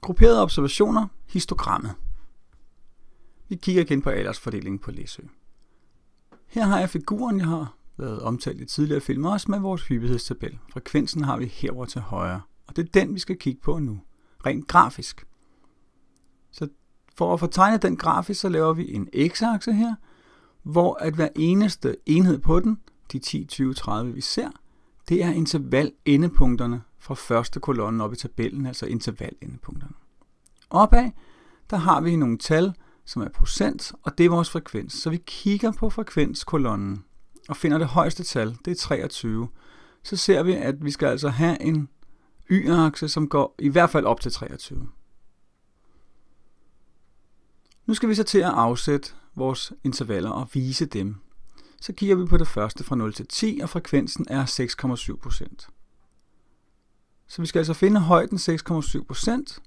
Grupperede observationer, histogrammet. Vi kigger igen på aldersfordelingen på Læsø. Her har jeg figuren, jeg har været omtalt i tidligere film, også med vores hyppighedstabel. Frekvensen har vi herover til højre, og det er den, vi skal kigge på nu, rent grafisk. Så for at få tegnet den grafisk, så laver vi en x-akse her, hvor at hver eneste enhed på den, de 10, 20, 30 vi ser, det er intervalendepunkterne fra første kolonne op i tabellen, altså intervalendepunkter opad, der har vi nogle tal, som er procent, og det er vores frekvens. Så vi kigger på frekvenskolonnen og finder det højeste tal, det er 23. Så ser vi, at vi skal altså have en y-akse, som går i hvert fald op til 23. Nu skal vi så til at afsætte vores intervaller og vise dem. Så kigger vi på det første fra 0 til 10, og frekvensen er 6,7%. Så vi skal altså finde højden 6,7%,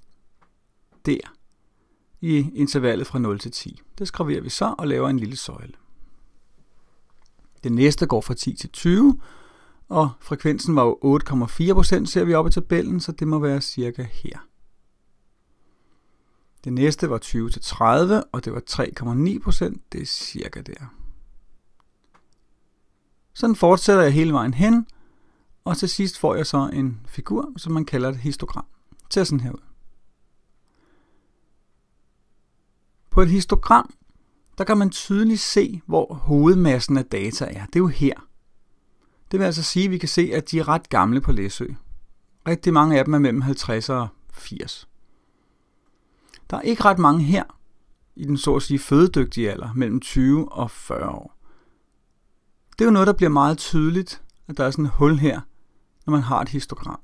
der i intervallet fra 0 til 10. Det skraverer vi så og laver en lille søjle. Det næste går fra 10 til 20, og frekvensen var jo 8,4 ser vi oppe i tabellen, så det må være cirka her. Det næste var 20 til 30, og det var 3,9 det er cirka der. Sådan fortsætter jeg hele vejen hen, og til sidst får jeg så en figur, som man kalder et histogram. Til sådan her ud. På et histogram, der kan man tydeligt se, hvor hovedmassen af data er. Det er jo her. Det vil altså sige, at vi kan se, at de er ret gamle på Læsø. Rigtig mange af dem er mellem 50 og 80. Der er ikke ret mange her i den så at sige fødedygtige alder, mellem 20 og 40 år. Det er jo noget, der bliver meget tydeligt, at der er sådan et hul her, når man har et histogram.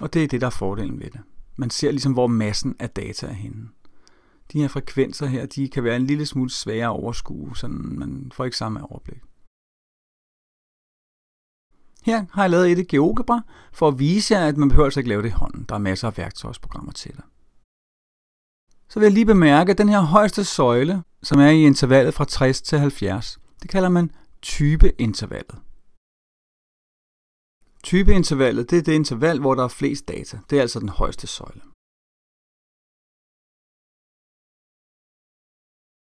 Og det er det, der er fordelen ved det. Man ser ligesom, hvor massen af data er henne de her frekvenser her, de kan være en lille smule svære at overskue, så man får ikke samme overblik. Her har jeg lavet et GeoGebra for at vise jer, at man behøver altså ikke lave det i hånden. Der er masser af værktøjsprogrammer til det. Så vil jeg lige bemærke, at den her højeste søjle, som er i intervallet fra 60 til 70, det kalder man typeintervallet. Typeintervallet det er det interval, hvor der er flest data. Det er altså den højeste søjle.